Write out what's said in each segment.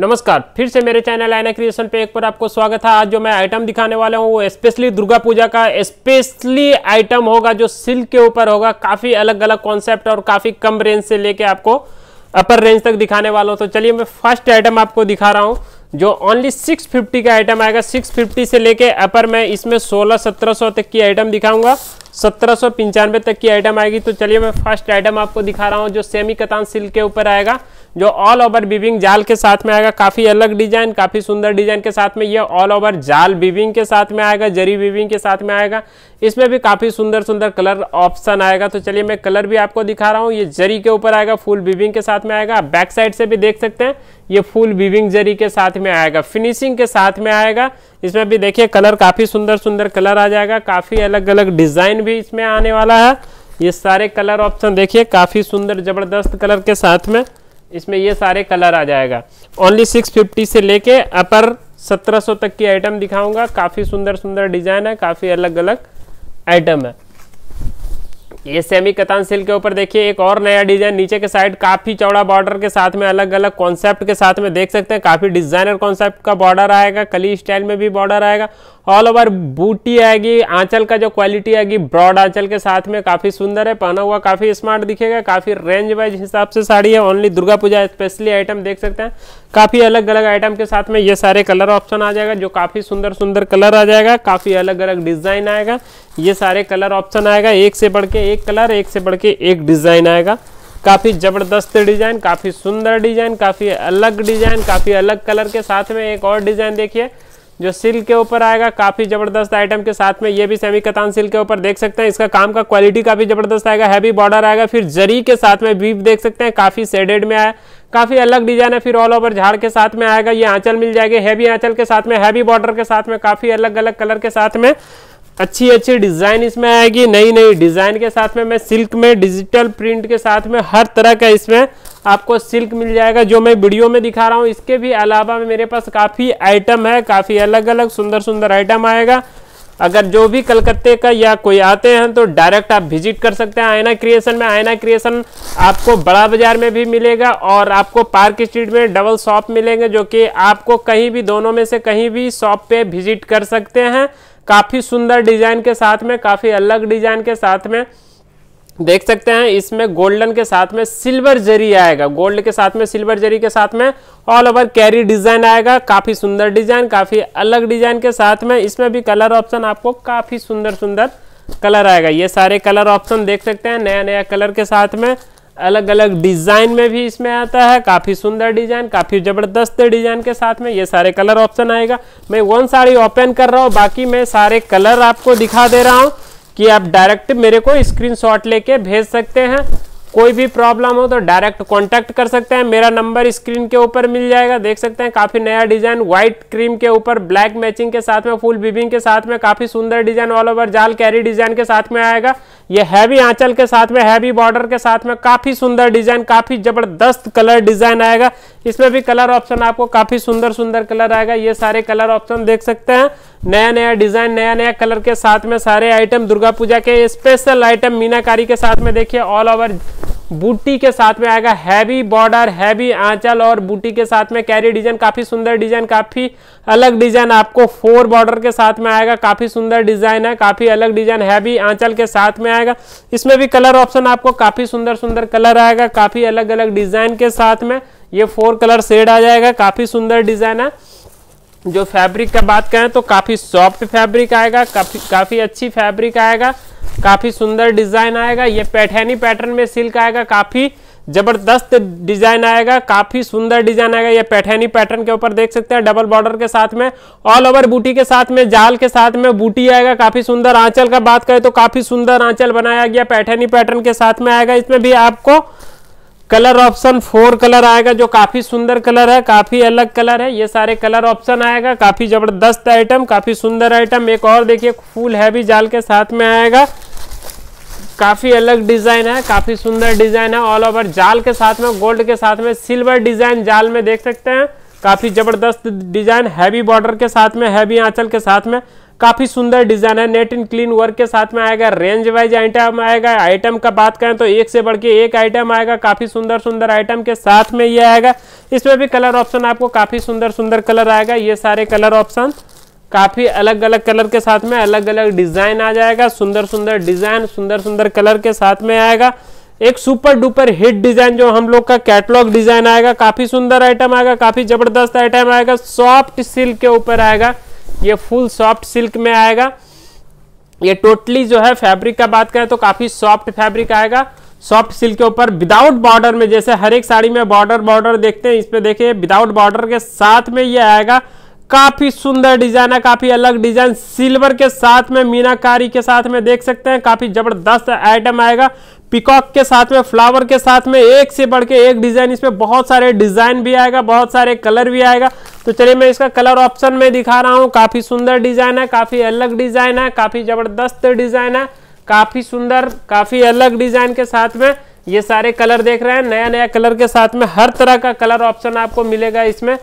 नमस्कार फिर से मेरे चैनल आयना क्रिएशन पे एक बार आपको स्वागत है आज जो मैं आइटम दिखाने वाला हूँ वो स्पेशली दुर्गा पूजा का स्पेशली आइटम होगा जो सिल्क के ऊपर होगा काफ़ी अलग अलग कॉन्सेप्ट और काफ़ी कम रेंज से लेके आपको अपर रेंज तक दिखाने वाला हूँ तो चलिए मैं फर्स्ट आइटम आपको दिखा रहा हूँ जो ओनली सिक्स का आइटम आएगा सिक्स से लेके अपर मैं इसमें सोलह सत्रह तक की आइटम दिखाऊंगा सत्रह तक की आइटम आएगी तो चलिए मैं फर्स्ट आइटम आपको दिखा रहा हूँ जो सेमी कतान सिल्क के ऊपर आएगा जो ऑल ओवर बिबिंग जाल के साथ में आएगा काफ़ी अलग डिजाइन काफ़ी सुंदर डिजाइन के साथ में ये ऑल ओवर जाल बिबिंग के साथ में आएगा जरी बिबिंग के साथ में आएगा इसमें भी काफ़ी सुंदर सुंदर कलर ऑप्शन आएगा तो चलिए मैं कलर भी आपको दिखा रहा हूँ ये जरी के ऊपर आएगा फुल बिबिंग के साथ में आएगा बैक साइड से भी देख सकते हैं ये फुल बीविंग जरी के साथ में आएगा फिनिशिंग के साथ में आएगा इसमें भी देखिए कलर काफ़ी सुंदर सुंदर कलर आ जाएगा काफ़ी अलग अलग डिज़ाइन भी इसमें आने वाला है ये सारे कलर ऑप्शन देखिए काफ़ी सुंदर ज़बरदस्त कलर के साथ में इसमें ये सारे कलर आ जाएगा ओनली सिक्स फिफ्टी से लेके अपर सत्रह सौ तक की आइटम दिखाऊंगा काफ़ी सुंदर सुंदर डिज़ाइन है काफ़ी अलग अलग आइटम है ये सेमी कतान सिल्क के ऊपर देखिए एक और नया डिजाइन नीचे के साइड काफी चौड़ा बॉर्डर के साथ में अलग अलग कॉन्सेप्ट के साथ में देख सकते हैं काफी डिजाइनर कॉन्सेप्ट का बॉर्डर आएगा कली स्टाइल में भी बॉर्डर आएगा ऑल ओवर बूटी आएगी आंचल का जो क्वालिटी आएगी ब्रॉड आंचल के साथ में काफी सुंदर है पहना हुआ काफी स्मार्ट दिखेगा काफी रेंज वाइज हिसाब से साड़ी है only Durga Puja specially item देख सकते हैं काफी अलग अलग आइटम के साथ में ये सारे कलर ऑप्शन आ जाएगा जो काफी सुंदर सुंदर कलर आ जाएगा काफी अलग अलग डिजाइन आएगा ये सारे कलर ऑप्शन आएगा एक से बढ़ के एक कलर एक से बढ़ के एक डिज़ाइन आएगा काफ़ी ज़बरदस्त डिज़ाइन काफ़ी सुंदर डिज़ाइन काफ़ी अलग डिज़ाइन काफ़ी अलग कलर के साथ में एक और डिज़ाइन देखिए जो सिल्क के ऊपर आएगा काफ़ी ज़बरदस्त आइटम के साथ में ये भी सेमी कतान सिल्क के ऊपर देख सकते हैं इसका काम का क्वालिटी काफ़ी ज़बरदस्त आएगा हैवी बॉर्डर आएगा फिर जरी के साथ में बीप देख सकते हैं काफ़ी सेडेड में आया काफ़ी अलग डिजाइन है फिर ऑल ओवर झाड़ के साथ में आएगा ये आंचल मिल जाएगी हैवी आंचल के साथ में हैवी बॉर्डर के साथ में काफ़ी अलग अलग कलर के साथ में अच्छी अच्छी डिज़ाइन इसमें आएगी नई नई डिज़ाइन के साथ में मैं सिल्क में डिजिटल प्रिंट के साथ में हर तरह का इसमें आपको सिल्क मिल जाएगा जो मैं वीडियो में दिखा रहा हूँ इसके भी अलावा में मेरे पास काफ़ी आइटम है काफ़ी अलग अलग सुंदर सुंदर आइटम आएगा अगर जो भी कलकत्ते का या कोई आते हैं तो डायरेक्ट आप विजिट कर सकते हैं आयना क्रिएशन में आयना क्रिएशन आपको बड़ा बाजार में भी मिलेगा और आपको पार्क स्ट्रीट में डबल शॉप मिलेंगे जो कि आपको कहीं भी दोनों में से कहीं भी शॉप पे विजिट कर सकते हैं काफ़ी सुंदर डिजाइन के साथ में काफ़ी अलग डिजाइन के साथ में देख सकते हैं इसमें गोल्डन के साथ में सिल्वर जरी आएगा गोल्ड के साथ में सिल्वर जरी के साथ में ऑल ओवर कैरी डिजाइन आएगा काफी सुंदर डिजाइन काफी अलग डिजाइन के साथ में इसमें भी कलर ऑप्शन आपको काफी सुंदर सुंदर कलर आएगा ये सारे कलर ऑप्शन देख सकते हैं नया नया कलर के साथ में अलग अलग डिजाइन में भी इसमें आता है काफी सुंदर डिजाइन काफी जबरदस्त डिजाइन के साथ में ये सारे कलर ऑप्शन आएगा मैं वन साड़ी ओपन कर रहा हूँ बाकी मैं सारे कलर आपको दिखा दे रहा हूँ कि आप डायरेक्ट मेरे को स्क्रीनशॉट लेके भेज सकते हैं कोई भी प्रॉब्लम हो तो डायरेक्ट कॉन्टेक्ट कर सकते हैं मेरा नंबर स्क्रीन के ऊपर मिल जाएगा देख सकते हैं काफ़ी नया डिजाइन व्हाइट क्रीम के ऊपर ब्लैक मैचिंग के साथ में फुल बीबिंग के साथ में काफ़ी सुंदर डिजाइन ऑल ओवर जाल कैरी डिजाइन के साथ में आएगा ये हैवी आंचल के साथ में हैवी बॉर्डर के साथ में काफ़ी सुंदर डिजाइन काफ़ी ज़बरदस्त कलर डिजाइन आएगा इसमें भी कलर ऑप्शन आपको काफ़ी सुंदर सुंदर कलर आएगा ये सारे कलर ऑप्शन देख सकते हैं नया नया डिजाइन नया नया कलर के साथ में सारे आइटम दुर्गा पूजा के स्पेशल आइटम मीनाकारी के साथ में देखिए ऑल ओवर बूटी के साथ में आएगा हैवी बॉर्डर हैवी आंचल और बूटी के साथ में कैरी डिजाइन काफी सुंदर डिजाइन काफी अलग डिजाइन आपको फोर बॉर्डर के साथ में आएगा काफी सुंदर डिजाइन है काफी अलग डिजाइन हैवी आंचल के साथ में आएगा इसमें भी कलर ऑप्शन आपको काफी सुंदर सुंदर कलर आएगा काफी अलग अलग डिजाइन के साथ में ये फोर कलर शेड आ जाएगा काफी सुंदर डिजाइन है जो फैब्रिक का बात करें तो काफ़ी सॉफ्ट फैब्रिक आएगा काफ़ी काफ़ी अच्छी फैब्रिक आएगा काफ़ी सुंदर डिज़ाइन आएगा ये पैठनी पैटर्न में सिल्क आएगा काफ़ी जबरदस्त डिजाइन आएगा काफी सुंदर डिजाइन आएगा ये पैठनी पैटर्न के ऊपर देख सकते हैं डबल बॉर्डर के साथ में ऑल ओवर बूटी के साथ में जाल के साथ में बूटी आएगा काफी सुंदर आंचल का बात करें तो काफी सुंदर आंचल बनाया गया पैठनी पैटर्न के साथ में आएगा इसमें भी आपको कलर ऑप्शन फोर कलर आएगा जो काफी सुंदर कलर है काफी अलग कलर है ये सारे कलर ऑप्शन आएगा काफी जबरदस्त आइटम काफी सुंदर आइटम एक और देखिए फुल हैवी जाल के साथ में आएगा काफ़ी अलग डिज़ाइन है काफ़ी सुंदर डिज़ाइन है ऑल ओवर जाल के साथ में गोल्ड के साथ में सिल्वर डिज़ाइन जाल में देख सकते हैं काफ़ी ज़बरदस्त डिज़ाइन हैवी बॉर्डर के साथ में हैवी आंचल के साथ में काफी सुंदर डिजाइन है नेट एंड क्लीन वर्क के साथ में आएगा रेंज वाइज आइटम आएगा आइटम का बात करें तो एक से बढ़ के एक आइटम आएगा काफी सुंदर सुंदर आइटम के साथ में ये आएगा इसमें भी कलर ऑप्शन आपको काफी सुंदर सुंदर कलर आएगा ये सारे कलर ऑप्शन काफी अलग अलग कलर के साथ में अलग अलग डिजाइन आ जाएगा सुंदर सुंदर डिजाइन सुंदर सुंदर कलर के साथ में आएगा एक सुपर डुपर हिट डिजाइन जो हम लोग का कैटलॉग डिजाइन आएगा काफी सुंदर आइटम आएगा काफी जबरदस्त आइटम आएगा सॉफ्ट सिल्क के ऊपर आएगा ये फुल सॉफ्ट सिल्क में आएगा ये टोटली जो है फैब्रिक का बात करें तो काफ़ी सॉफ्ट फैब्रिक आएगा सॉफ्ट सिल्क के ऊपर विदाउट बॉर्डर में जैसे हर एक साड़ी में बॉर्डर बॉर्डर देखते हैं इसमें देखिए विदाउट बॉर्डर के साथ में ये आएगा काफी सुंदर डिजाइन है काफी अलग डिजाइन सिल्वर के साथ में मीनाकारी के साथ में देख सकते हैं काफी जबरदस्त आइटम आएगा पिकॉक के साथ में फ्लावर के साथ में एक से बढ़ के एक डिजाइन इसमें बहुत सारे डिजाइन भी आएगा बहुत सारे कलर भी आएगा तो चलिए मैं इसका कलर ऑप्शन में दिखा रहा हूँ काफी सुंदर डिजाइन है काफी अलग डिजाइन है काफी जबरदस्त डिजाइन है काफी सुंदर काफी अलग डिजाइन के साथ में ये सारे कलर देख रहे हैं नया नया कलर के साथ में हर तरह का कलर ऑप्शन आपको मिलेगा इसमें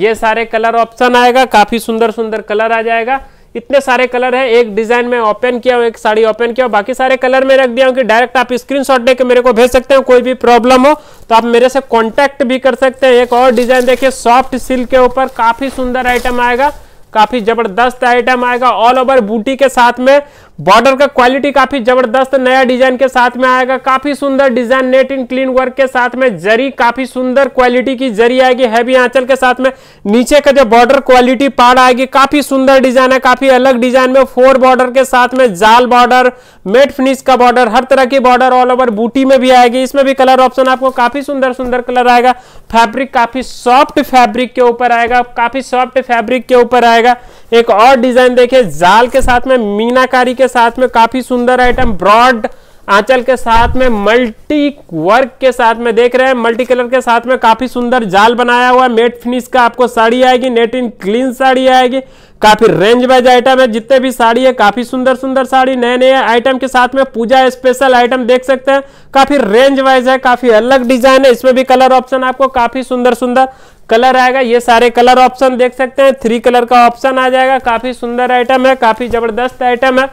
ये सारे कलर ऑप्शन आएगा काफी सुंदर सुंदर कलर आ जाएगा इतने सारे कलर है एक डिजाइन में ओपन किया हूँ एक साड़ी ओपन किया बाकी सारे कलर में रख दिया हूँ कि डायरेक्ट आप स्क्रीन शॉट देकर मेरे को भेज सकते हैं कोई भी प्रॉब्लम हो तो आप मेरे से कॉन्टेक्ट भी कर सकते हैं एक और डिजाइन देखिए सॉफ्ट सिल्क के ऊपर काफी सुंदर आइटम आएगा काफी जबरदस्त आइटम आएगा ऑल ओवर बूटी के साथ में बॉर्डर का क्वालिटी काफी जबरदस्त नया डिजाइन के साथ में आएगा काफी सुंदर design net in clean work के साथ में जरी काफी सुंदर क्वालिटी की जरी आएगी हैवी आंचल के साथ में नीचे का जो बॉर्डर क्वालिटी पार आएगी काफी सुंदर डिजाइन है काफी अलग डिजाइन में फोर बॉर्डर के साथ में जाल बॉर्डर मेट फिनिश का बॉर्डर हर तरह की बॉर्डर ऑल ओवर बूटी में भी आएगी इसमें भी कलर ऑप्शन आपको काफी सुंदर सुंदर कलर आएगा फैब्रिक काफी सॉफ्ट फैब्रिक के ऊपर आएगा काफी सॉफ्ट फैब्रिक के ऊपर आएगा एक और डिजाइन देखिए जाल के साथ में मीनाकारी के साथ में काफी सुंदर आइटम ब्रॉड आंचल के साथ में मल्टी वर्क के साथ में देख रहे हैं मल्टी कलर के साथ में काफी सुंदर जाल बनाया हुआ है मेट फिनिश का आपको साड़ी आएगी नेट इन क्लीन साड़ी आएगी काफी रेंज वाइज आइटम है जितने भी साड़ी है काफी सुंदर सुंदर साड़ी नए नए आइटम के साथ में पूजा स्पेशल आइटम देख सकते हैं काफी रेंज वाइज है काफी अलग डिजाइन है इसमें भी कलर ऑप्शन आपको काफी सुंदर सुंदर कलर आएगा ये सारे कलर ऑप्शन देख सकते हैं थ्री कलर का ऑप्शन आ जाएगा काफी सुंदर आइटम है काफी जबरदस्त आइटम है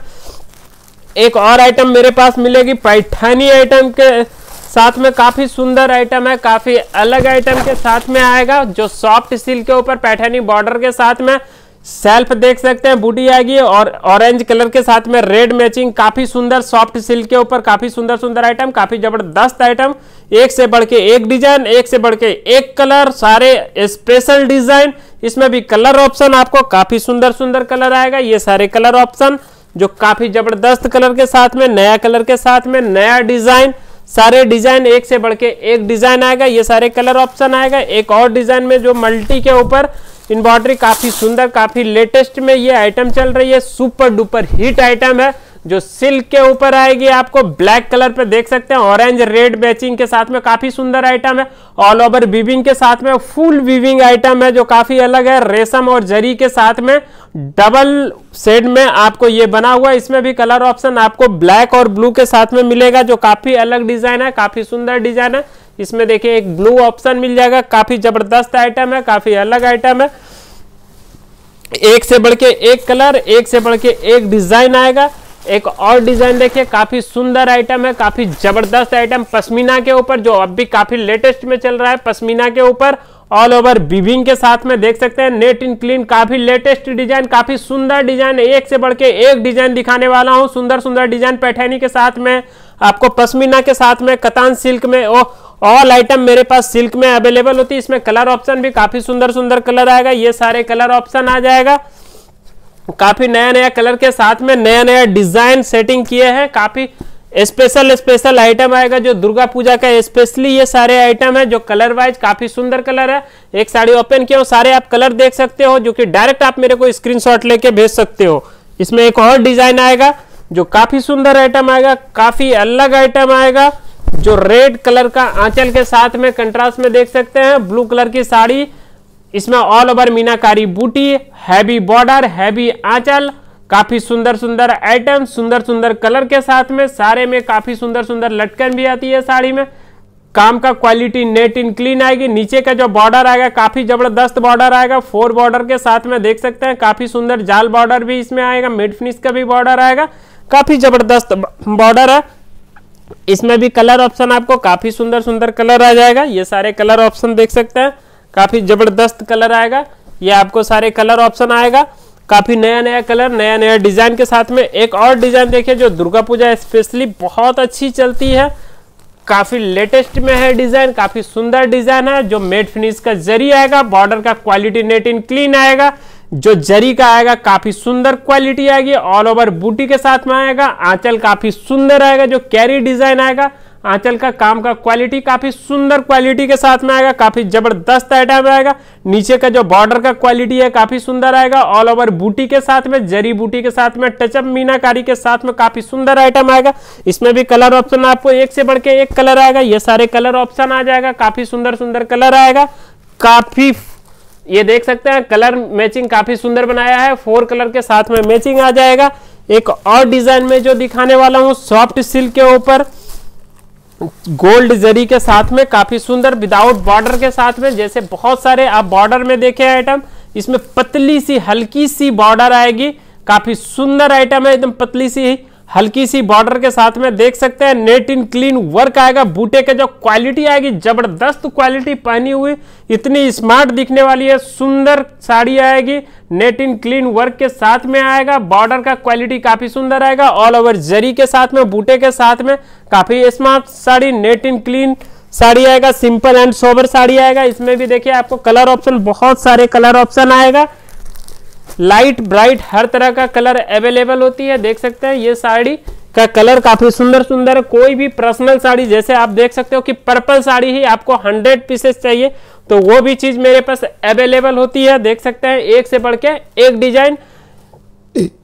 एक और आइटम मेरे पास मिलेगी पैठानी आइटम के साथ में काफी सुंदर आइटम है काफी अलग आइटम के साथ में आएगा जो सॉफ्ट सिल्क के ऊपर पैठानी बॉर्डर के साथ में सेल्फ देख सकते हैं बूटी आएगी और ऑरेंज कलर के साथ में रेड मैचिंग काफी सुंदर सॉफ्ट सिल्क के ऊपर काफी सुंदर सुंदर आइटम काफी जबरदस्त आइटम एक से बढ़ के एक डिजाइन एक से बढ़ के एक कलर सारे स्पेशल डिजाइन इसमें भी कलर ऑप्शन आपको काफी सुंदर सुंदर कलर आएगा ये सारे कलर ऑप्शन जो काफी जबरदस्त कलर के साथ में नया कलर के साथ में नया डिजाइन सारे डिजाइन एक से बढ़ के एक डिजाइन आएगा ये सारे कलर ऑप्शन आएगा एक और डिजाइन में जो मल्टी के ऊपर इन्वर्टर काफी सुंदर काफी लेटेस्ट में ये आइटम चल रही है सुपर डुपर हिट आइटम है जो सिल्क के ऊपर आएगी आपको ब्लैक कलर पे देख सकते हैं ऑरेंज रेड मैचिंग के साथ में काफी सुंदर आइटम है ऑल ओवर वीविंग के साथ में फुल वीविंग आइटम है जो काफी अलग है रेशम और जरी के साथ में डबल सेड में आपको ये बना हुआ है इसमें भी कलर ऑप्शन आपको ब्लैक और ब्लू के साथ में मिलेगा जो काफी अलग डिजाइन है काफी सुंदर डिजाइन है इसमें देखिए एक ब्लू ऑप्शन मिल जाएगा काफी जबरदस्त आइटम है काफी अलग आइटम है एक से बढ़ के एक कलर एक से बढ़ के एक डिजाइन आएगा एक और डिजाइन देखिए काफी सुंदर आइटम है काफी जबरदस्त आइटम पश्मीना के ऊपर जो अब भी काफी लेटेस्ट में चल रहा है पश्मीना के ऊपर ऑल ओवर बिविंग के साथ में देख सकते हैं नेट इन क्लीन काफी लेटेस्ट डिजाइन काफी सुंदर डिजाइन एक से बढ़ के एक डिजाइन दिखाने वाला हूँ सुंदर सुंदर डिजाइन पैठनी के साथ में आपको पश्मीना के साथ में कतान सिल्क में ऑल आइटम मेरे पास सिल्क में अवेलेबल होती है इसमें कलर ऑप्शन भी काफी सुंदर सुंदर कलर आएगा ये सारे कलर ऑप्शन आ जाएगा काफी नया नया कलर के साथ में नया नया डिजाइन सेटिंग किए हैं काफी स्पेशल स्पेशल आइटम आएगा जो दुर्गा पूजा का स्पेशली ये सारे आइटम है जो कलर वाइज काफी सुंदर कलर है एक साड़ी ओपन किया सारे आप कलर देख सकते हो जो कि डायरेक्ट आप मेरे को स्क्रीनशॉट लेके भेज सकते हो इसमें एक और डिजाइन आएगा जो काफी सुंदर आइटम आएगा काफी अलग आइटम आएगा जो रेड कलर का आंचल के साथ में कंट्रास्ट में देख सकते हैं ब्लू कलर की साड़ी इसमें ऑल ओवर मीनाकारी बूटी हैवी बॉर्डर हैवी आंचल काफी सुंदर सुंदर आइटम सुंदर सुंदर कलर के साथ में सारे में काफी सुंदर सुंदर लटकन भी आती है साड़ी में काम का क्वालिटी नेट इन क्लीन आएगी नीचे का जो बॉर्डर आएगा काफी जबरदस्त बॉर्डर आएगा फोर बॉर्डर के साथ में देख सकते हैं काफी सुंदर जाल बॉर्डर भी इसमें आएगा मिड फिनिश का भी बॉर्डर आएगा काफी जबरदस्त बॉर्डर है इसमें भी कलर ऑप्शन आपको काफी सुंदर सुंदर कलर आ जाएगा ये सारे कलर ऑप्शन देख सकते हैं काफी जबरदस्त कलर आएगा ये आपको सारे कलर ऑप्शन आएगा काफी नया नया कलर नया नया डिजाइन के साथ में एक और डिजाइन देखिए जो दुर्गा पूजा स्पेशली बहुत अच्छी चलती है काफी लेटेस्ट में है डिजाइन काफी सुंदर डिजाइन है जो मेड फिनिश का जरिए आएगा बॉर्डर का क्वालिटी नेट इन क्लीन आएगा जो जरी का आएगा काफी सुंदर क्वालिटी आएगी ऑल ओवर बूटी के साथ में आएगा आंचल काफी सुंदर आएगा जो कैरी डिजाइन आएगा आंचल का काम का क्वालिटी काफी सुंदर क्वालिटी के साथ में आएगा काफी जबरदस्त आइटम आएगा नीचे का जो बॉर्डर का क्वालिटी है काफी सुंदर आएगा ऑल ओवर बूटी के साथ में जरी बूटी के साथ में टचअप मीनाकारी के साथ में काफी सुंदर आइटम आएगा इसमें भी कलर ऑप्शन आपको एक से बढ़ के एक कलर आएगा ये सारे कलर ऑप्शन आ जाएगा काफी सुंदर सुंदर कलर आएगा काफी ये देख सकते हैं कलर मैचिंग काफी सुंदर बनाया है फोर कलर के साथ में मैचिंग आ जाएगा एक और डिजाइन में जो दिखाने वाला हूं सॉफ्ट सिल्क के ऊपर गोल्ड जरी के साथ में काफी सुंदर विदाउट बॉर्डर के साथ में जैसे बहुत सारे आप बॉर्डर में देखे आइटम इसमें पतली सी हल्की सी बॉर्डर आएगी काफी सुंदर आइटम है एकदम पतली सी हल्की सी बॉर्डर के साथ में देख सकते हैं नेट इन क्लीन वर्क आएगा बूटे के जो क्वालिटी आएगी जबरदस्त क्वालिटी पहनी हुई इतनी स्मार्ट दिखने वाली है सुंदर साड़ी आएगी नेट इन क्लीन वर्क के साथ में आएगा बॉर्डर का क्वालिटी काफी सुंदर आएगा ऑल ओवर जरी के साथ में बूटे के साथ में काफी smart sari net in clean sari आएगा सिंपल एंड सोबर साड़ी आएगा इसमें भी देखिए आपको कलर ऑप्शन बहुत सारे कलर ऑप्शन आएगा लाइट ब्राइट हर तरह का कलर अवेलेबल होती है देख सकते हैं ये साड़ी का कलर काफी सुंदर सुंदर है कोई भी पर्सनल साड़ी जैसे आप देख सकते हो कि पर्पल साड़ी ही आपको हंड्रेड पीसेस चाहिए तो वो भी चीज मेरे पास अवेलेबल होती है देख सकते हैं एक से बढ़ के एक डिजाइन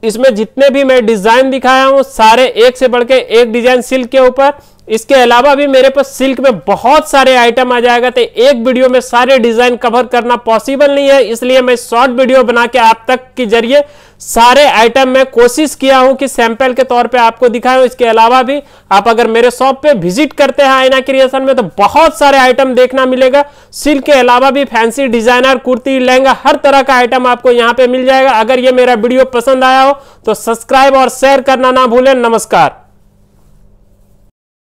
इसमें जितने भी मैं डिजाइन दिखाया हूं सारे एक से बढ़ के एक डिजाइन सिल्क के ऊपर इसके अलावा भी मेरे पास सिल्क में बहुत सारे आइटम आ जाएगा तो एक वीडियो में सारे डिजाइन कवर करना पॉसिबल नहीं है इसलिए मैं शॉर्ट वीडियो बना के आप तक के जरिए सारे आइटम मैं कोशिश किया हूं कि सैंपल के तौर पे आपको दिखाऊं इसके अलावा भी आप अगर मेरे शॉप पे विजिट करते हैं आईना क्रिएशन में तो बहुत सारे आइटम देखना मिलेगा सिल्क के अलावा भी फैंसी डिजाइनर कुर्ती लहंगा हर तरह का आइटम आपको यहाँ पे मिल जाएगा अगर ये मेरा वीडियो पसंद आया हो तो सब्सक्राइब और शेयर करना ना भूलें नमस्कार